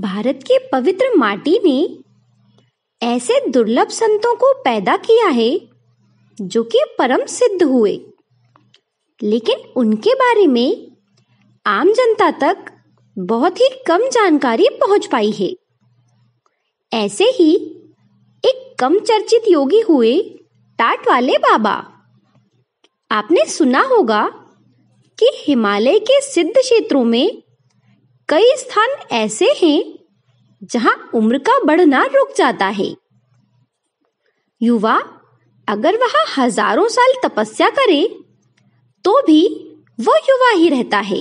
भारत की पवित्र माटी ने ऐसे दुर्लभ संतों को पैदा किया है जो कि परम सिद्ध हुए लेकिन उनके बारे में आम जनता तक बहुत ही कम जानकारी पहुंच पाई है ऐसे ही एक कम चर्चित योगी हुए टाट वाले बाबा आपने सुना होगा कि हिमालय के सिद्ध क्षेत्रों में कई स्थान ऐसे हैं जहां उम्र का बढ़ना रुक जाता है युवा अगर वह हजारों साल तपस्या करे तो भी वो युवा ही रहता है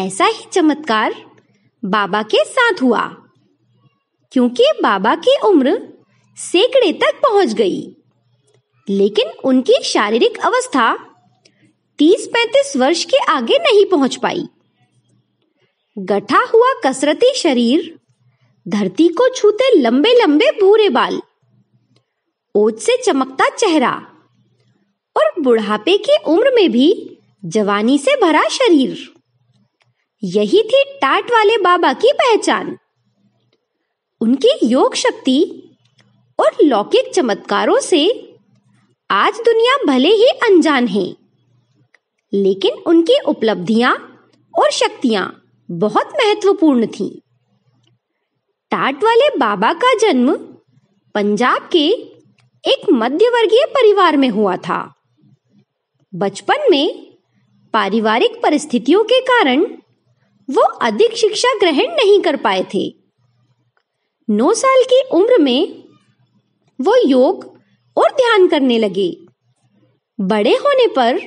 ऐसा ही चमत्कार बाबा के साथ हुआ क्योंकि बाबा की उम्र सैकड़े तक पहुंच गई लेकिन उनकी शारीरिक अवस्था तीस पैंतीस वर्ष के आगे नहीं पहुंच पाई गठा हुआ कसरती शरीर धरती को छूते लंबे लंबे भूरे बाल ओज से चमकता चेहरा और बुढ़ापे की उम्र में भी जवानी से भरा शरीर यही थी टाट वाले बाबा की पहचान उनकी योग शक्ति और लौकिक चमत्कारों से आज दुनिया भले ही अनजान है लेकिन उनकी उपलब्धियां और शक्तियां बहुत महत्वपूर्ण थी टाट वाले बाबा का जन्म पंजाब के एक मध्यवर्गीय परिवार में हुआ था बचपन में पारिवारिक परिस्थितियों के कारण वो अधिक शिक्षा ग्रहण नहीं कर पाए थे नौ साल की उम्र में वो योग और ध्यान करने लगे बड़े होने पर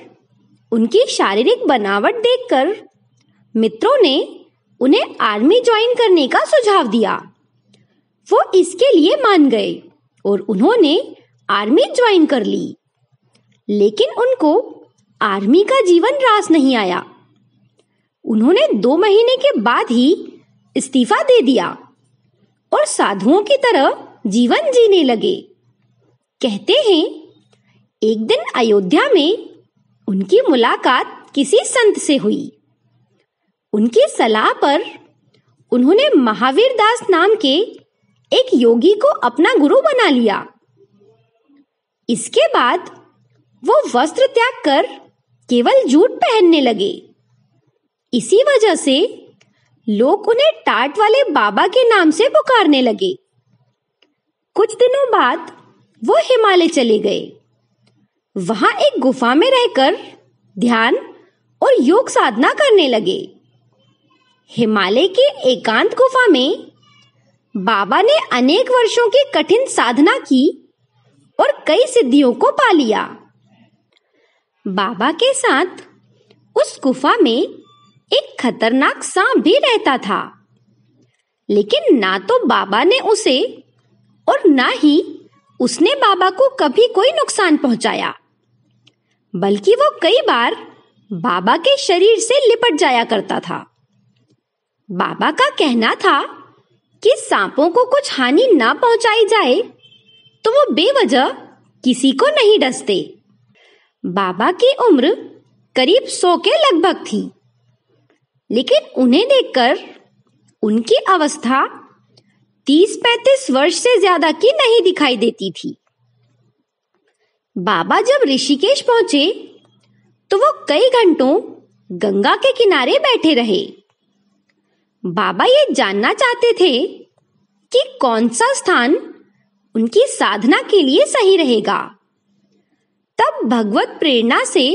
उनकी शारीरिक बनावट देखकर मित्रों ने उन्हें आर्मी ज्वाइन करने का सुझाव दिया वो इसके लिए मान गए और उन्होंने आर्मी ज्वाइन कर ली लेकिन उनको आर्मी का जीवन रास नहीं आया उन्होंने दो महीने के बाद ही इस्तीफा दे दिया और साधुओं की तरह जीवन जीने लगे कहते हैं एक दिन अयोध्या में उनकी मुलाकात किसी संत से हुई उनकी सलाह पर उन्होंने महावीर दास नाम के एक योगी को अपना गुरु बना लिया इसके बाद वो वस्त्र त्याग कर केवल जूट पहनने लगे इसी वजह से लोग उन्हें टाट वाले बाबा के नाम से पुकारने लगे कुछ दिनों बाद वो हिमालय चले गए वहां एक गुफा में रहकर ध्यान और योग साधना करने लगे हिमालय के एकांत गुफा में बाबा ने अनेक वर्षों की कठिन साधना की और कई सिद्धियों को पा लिया बाबा के साथ उस गुफा में एक खतरनाक सांप भी रहता था लेकिन ना तो बाबा ने उसे और ना ही उसने बाबा को कभी कोई नुकसान पहुंचाया बल्कि वो कई बार बाबा के शरीर से लिपट जाया करता था बाबा का कहना था कि सांपों को कुछ हानि ना पहुंचाई जाए तो वो बेवजह किसी को नहीं डसते बाबा की उम्र करीब सौ के लगभग थी लेकिन उन्हें देखकर उनकी अवस्था तीस पैंतीस वर्ष से ज्यादा की नहीं दिखाई देती थी बाबा जब ऋषिकेश पहुंचे तो वो कई घंटों गंगा के किनारे बैठे रहे बाबा ये जानना चाहते थे कि कौन सा स्थान उनकी साधना के लिए सही रहेगा तब भगवत प्रेरणा से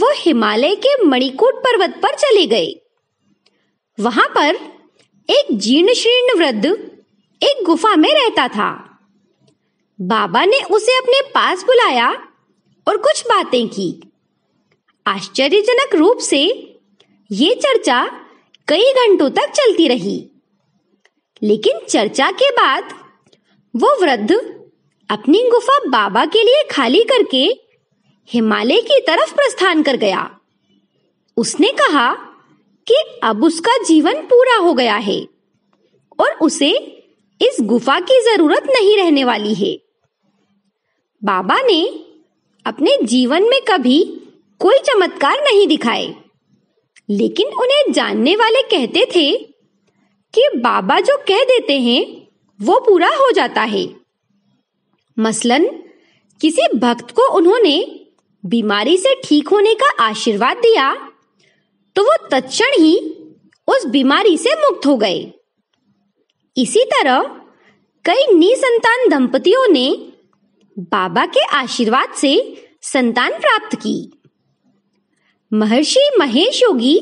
वो हिमालय के मणिकूट पर्वत पर चले गए वहां पर एक जीर्ण शीर्ण वृद्ध एक गुफा में रहता था बाबा ने उसे अपने पास बुलाया और कुछ बातें की आश्चर्यजनक रूप से ये चर्चा कई घंटों तक चलती रही लेकिन चर्चा के बाद वो वृद्ध अपनी गुफा बाबा के लिए खाली करके हिमालय की तरफ प्रस्थान कर गया उसने कहा कि अब उसका जीवन पूरा हो गया है और उसे इस गुफा की जरूरत नहीं रहने वाली है बाबा ने अपने जीवन में कभी कोई चमत्कार नहीं दिखाए लेकिन उन्हें जानने वाले कहते थे कि बाबा जो कह देते हैं वो पूरा हो जाता है मसलन किसी भक्त को उन्होंने बीमारी से ठीक होने का आशीर्वाद दिया तो वो तत्क्षण ही उस बीमारी से मुक्त हो गए इसी तरह कई निसंतान दंपतियों ने बाबा के आशीर्वाद से संतान प्राप्त की महर्षि महेश योगी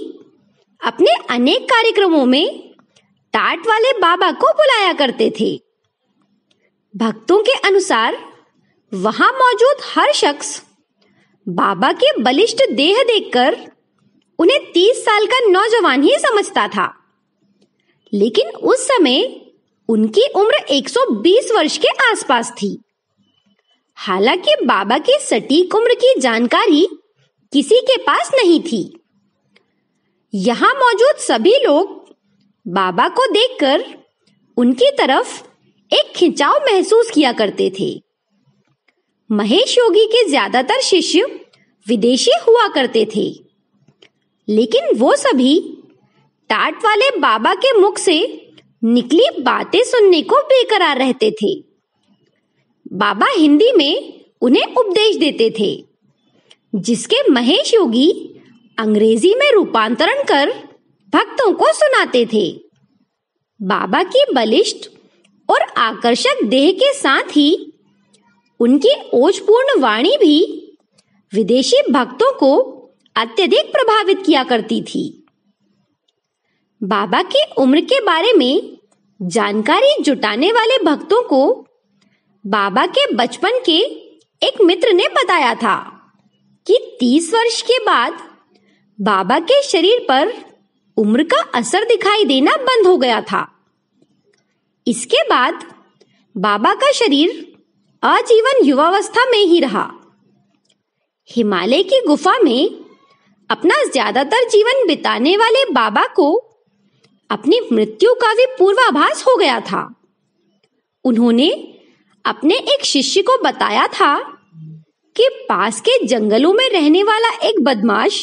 अपने अनेक कार्यक्रमों में टाट वाले बाबा को बुलाया करते थे भक्तों के अनुसार वहां मौजूद हर शख्स बाबा के बलिष्ठ देह देखकर उन्हें तीस साल का नौजवान ही समझता था लेकिन उस समय उनकी उम्र 120 वर्ष के आसपास थी हालांकि बाबा की सटीक उम्र की जानकारी किसी के पास नहीं थी यहां मौजूद सभी लोग बाबा को देखकर उनकी तरफ एक खिंचाव महसूस किया करते थे महेश योगी के ज्यादातर शिष्य विदेशी हुआ करते थे लेकिन वो सभी टाट वाले बाबा के मुख से निकली बातें सुनने को बेकरार रहते थे बाबा हिंदी में उन्हें उपदेश देते थे जिसके महेश योगी अंग्रेजी में रूपांतरण कर भक्तों को सुनाते थे बाबा की बलिष्ठ और आकर्षक देह के साथ ही उनकी ओजपूर्ण वाणी भी विदेशी भक्तों को अत्यधिक प्रभावित किया करती थी बाबा की उम्र के बारे में जानकारी जुटाने वाले भक्तों को बाबा के बचपन के एक मित्र ने बताया था कि तीस वर्ष के बाद बाबा के शरीर पर उम्र का असर दिखाई देना बंद हो गया था इसके बाद बाबा का शरीर आजीवन युवावस्था में ही रहा हिमालय की गुफा में अपना ज्यादातर जीवन बिताने वाले बाबा को अपनी मृत्यु का भी पूर्वाभास हो गया था उन्होंने अपने एक शिष्य को बताया था के पास के जंगलों में रहने वाला एक बदमाश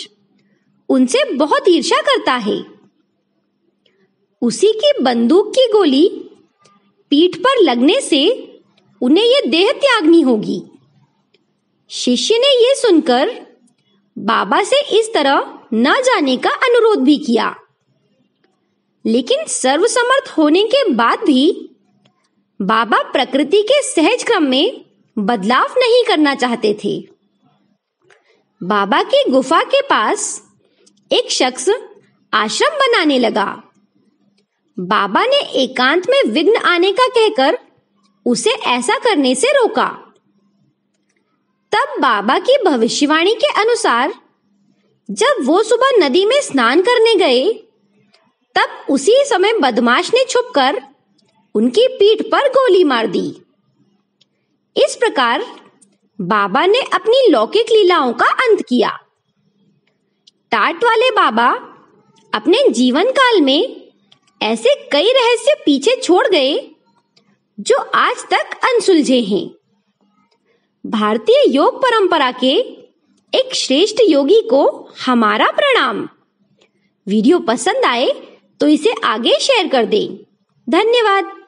उनसे बहुत ईर्ष्या करता है उसी की बंदूक की गोली पीठ पर लगने से उन्हें यह देह त्यागनी होगी शिष्य ने यह सुनकर बाबा से इस तरह न जाने का अनुरोध भी किया लेकिन सर्वसमर्थ होने के बाद भी बाबा प्रकृति के सहज क्रम में बदलाव नहीं करना चाहते थे बाबा की गुफा के पास एक शख्स आश्रम बनाने लगा बाबा ने एकांत में विघ्न आने का कहकर उसे ऐसा करने से रोका तब बाबा की भविष्यवाणी के अनुसार जब वो सुबह नदी में स्नान करने गए तब उसी समय बदमाश ने छुपकर उनकी पीठ पर गोली मार दी इस प्रकार बाबा ने अपनी लौकिक लीलाओं का अंत किया टाट वाले बाबा अपने जीवन काल में ऐसे कई रहस्य पीछे छोड़ गए जो आज तक अनसुलझे हैं भारतीय योग परंपरा के एक श्रेष्ठ योगी को हमारा प्रणाम वीडियो पसंद आए तो इसे आगे शेयर कर दें धन्यवाद